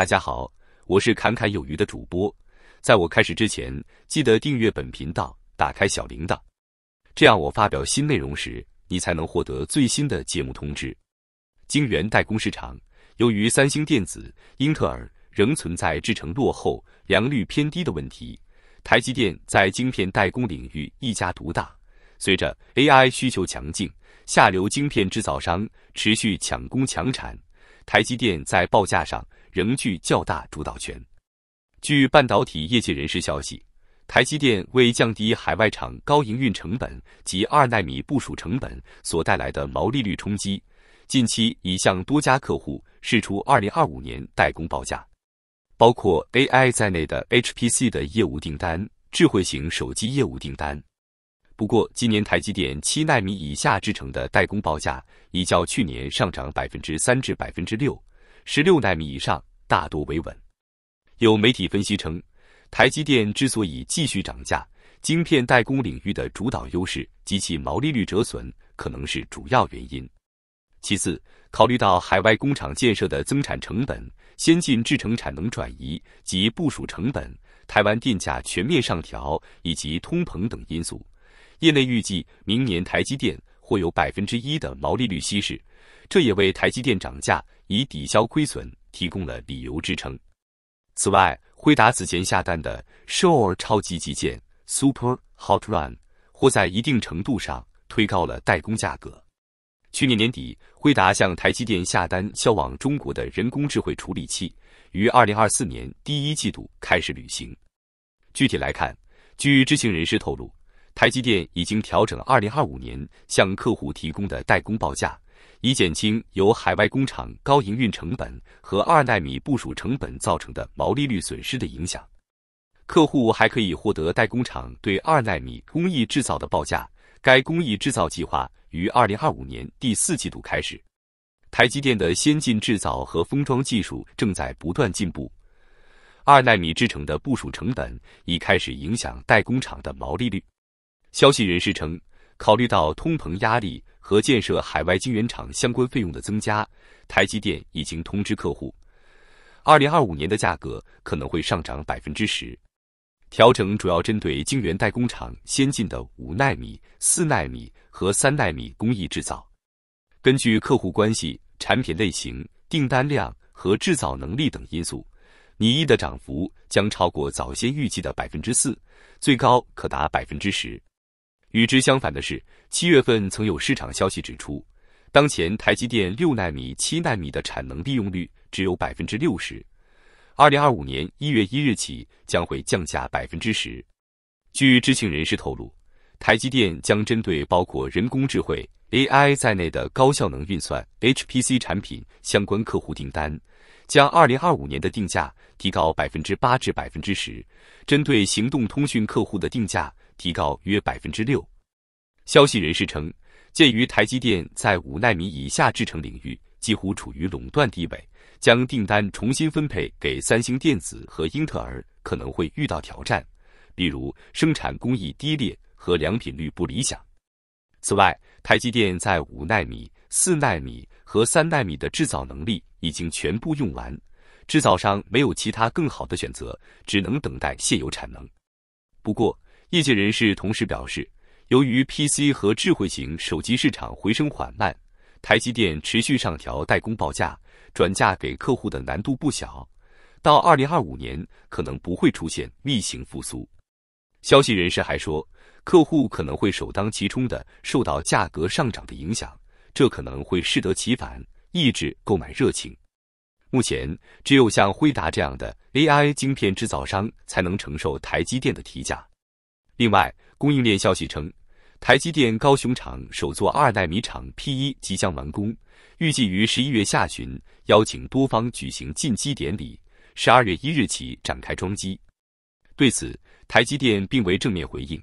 大家好，我是侃侃有余的主播。在我开始之前，记得订阅本频道，打开小铃铛，这样我发表新内容时，你才能获得最新的节目通知。晶圆代工市场，由于三星电子、英特尔仍存在制程落后、良率偏低的问题，台积电在晶片代工领域一家独大。随着 AI 需求强劲，下流晶片制造商持续抢工抢产，台积电在报价上。仍具较大主导权。据半导体业界人士消息，台积电为降低海外厂高营运成本及二纳米部署成本所带来的毛利率冲击，近期已向多家客户释出二零二五年代工报价，包括 AI 在内的 HPC 的业务订单、智慧型手机业务订单。不过，今年台积电七纳米以下制程的代工报价已较去年上涨百分之三至百分之六，十六纳米以上。大多维稳。有媒体分析称，台积电之所以继续涨价，晶片代工领域的主导优势及其毛利率折损可能是主要原因。其次，考虑到海外工厂建设的增产成本、先进制程产能转移及部署成本，台湾电价全面上调以及通膨等因素，业内预计明年台积电或有百分之一的毛利率稀释，这也为台积电涨价以抵消亏损。提供了理由支撑。此外，辉达此前下单的 SHOR e 超级旗舰 Super Hot Run，或在一定程度上推高了代工价格。去年年底，辉达向台积电下单销往中国的人工智慧处理器，于2024年第一季度开始履行。具体来看，据知情人士透露，台积电已经调整2025年向客户提供的代工报价。以减轻由海外工厂高营运成本和二纳米部署成本造成的毛利率损失的影响。客户还可以获得代工厂对二纳米工艺制造的报价。该工艺制造计划于二零二五年第四季度开始。台积电的先进制造和封装技术正在不断进步。二纳米制程的部署成本已开始影响代工厂的毛利率。消息人士称。考虑到通膨压力和建设海外晶圆厂相关费用的增加，台积电已经通知客户，二零二五年的价格可能会上涨百分之十。调整主要针对晶圆代工厂先进的五纳米、四纳米和三纳米工艺制造。根据客户关系、产品类型、订单量和制造能力等因素，拟议的涨幅将超过早先预计的百分之四，最高可达百分之十。与之相反的是，七月份曾有市场消息指出，当前台积电六纳米、七纳米的产能利用率只有百分之六十，二零二五年一月一日起将会降价百分之十。据知情人士透露，台积电将针对包括人工智慧 AI 在内的高效能运算 HPC 产品相关客户订单，将二零二五年的定价提高百分之八至百分之十，针对行动通讯客户的定价。提高约百分之六。消息人士称，鉴于台积电在五纳米以下制程领域几乎处于垄断地位，将订单重新分配给三星电子和英特尔可能会遇到挑战，比如生产工艺低劣和良品率不理想。此外，台积电在五纳米、四纳米和三纳米的制造能力已经全部用完，制造商没有其他更好的选择，只能等待现有产能。不过，业界人士同时表示，由于 PC 和智慧型手机市场回升缓慢，台积电持续上调代工报价，转嫁给客户的难度不小。到二零二五年，可能不会出现逆型复苏。消息人士还说，客户可能会首当其冲的受到价格上涨的影响，这可能会适得其反，抑制购买热情。目前，只有像辉达这样的 AI 晶片制造商才能承受台积电的提价。另外，供应链消息称，台积电高雄厂首座二纳米厂 P1 即将完工，预计于十一月下旬邀请多方举行进机典礼，十二月一日起展开装机。对此，台积电并未正面回应，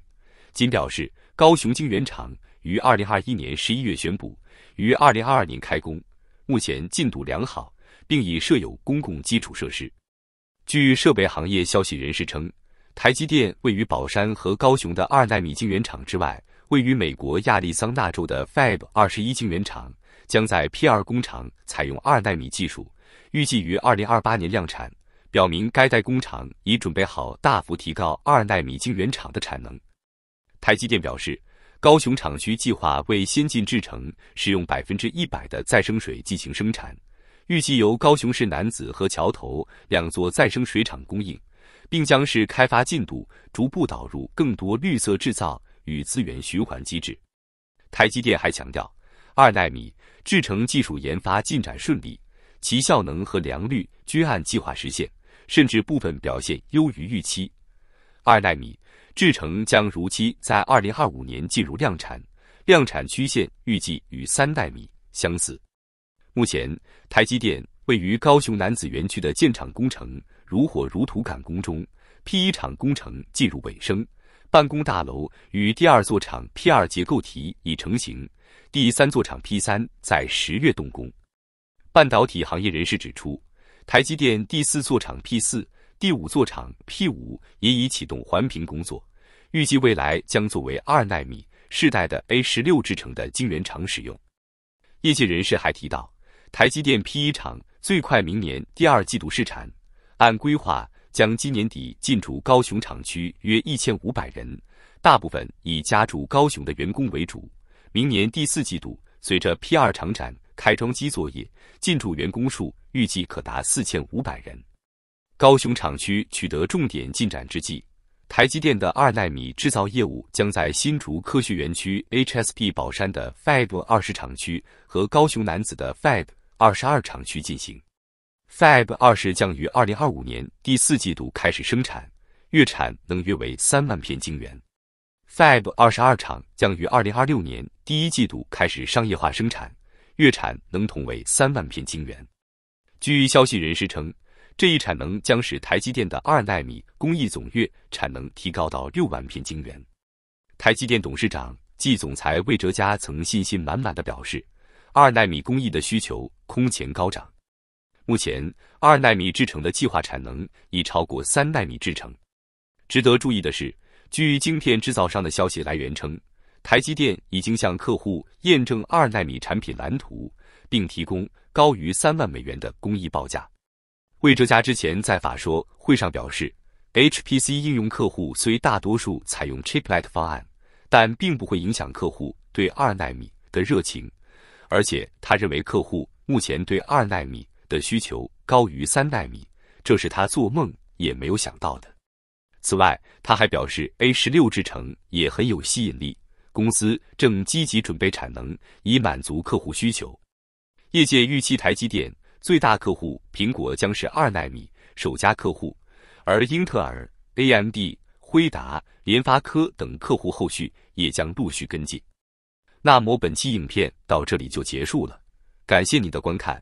仅表示高雄晶圆厂于二零二一年十一月宣布于二零二二年开工，目前进度良好，并已设有公共基础设施。据设备行业消息人士称。台积电位于宝山和高雄的二纳米晶圆厂之外，位于美国亚利桑那州的 Fab 21晶圆厂将在 P2 工厂采用二纳米技术，预计于2028年量产，表明该代工厂已准备好大幅提高二纳米晶圆厂的产能。台积电表示，高雄厂区计划为先进制程使用百分之一百的再生水进行生产，预计由高雄市南子和桥头两座再生水厂供应。并将是开发进度逐步导入更多绿色制造与资源循环机制。台积电还强调，二纳米制程技术研发进展顺利，其效能和良率均按计划实现，甚至部分表现优于预期。二纳米制程将如期在二零二五年进入量产，量产曲线预计与三纳米相似。目前，台积电位于高雄南子园区的建厂工程。如火如荼赶工中，P 一厂工程进入尾声，办公大楼与第二座厂 P 二结构体已成型，第三座厂 P 三在十月动工。半导体行业人士指出，台积电第四座厂 P 四、第五座厂 P 五也已启动环评工作，预计未来将作为二纳米世代的 A 十六制程的晶圆厂使用。业界人士还提到，台积电 P 一厂最快明年第二季度试产。按规划，将今年底进驻高雄厂区约一千五百人，大部分以家住高雄的员工为主。明年第四季度，随着 P 二厂展开装机作业，进驻员工数预计可达四千五百人。高雄厂区取得重点进展之际，台积电的二纳米制造业务将在新竹科学园区 HSP 宝山的 Fab 二十厂区和高雄男子的 Fab 二十二厂区进行。Fab 二十将于二零二五年第四季度开始生产，月产能约为三万片晶圆。Fab 二十二厂将于二零二六年第一季度开始商业化生产，月产能同为三万片晶圆。据消息人士称，这一产能将使台积电的二纳米工艺总月产能提高到六万片晶圆。台积电董事长暨总裁魏哲嘉曾信心满满的表示，二纳米工艺的需求空前高涨。目前，二纳米制程的计划产能已超过三纳米制程。值得注意的是，据晶片制造商的消息来源称，台积电已经向客户验证二纳米产品蓝图，并提供高于三万美元的工艺报价。魏哲家之前在法说会上表示，HPC 应用客户虽大多数采用 Chiplet 方案，但并不会影响客户对二纳米的热情。而且，他认为客户目前对二纳米的需求高于三纳米，这是他做梦也没有想到的。此外，他还表示，A 十六制程也很有吸引力，公司正积极准备产能，以满足客户需求。业界预期台积电最大客户苹果将是二纳米首家客户，而英特尔、AMD、辉达、联发科等客户后续也将陆续跟进。那么本期影片到这里就结束了，感谢你的观看。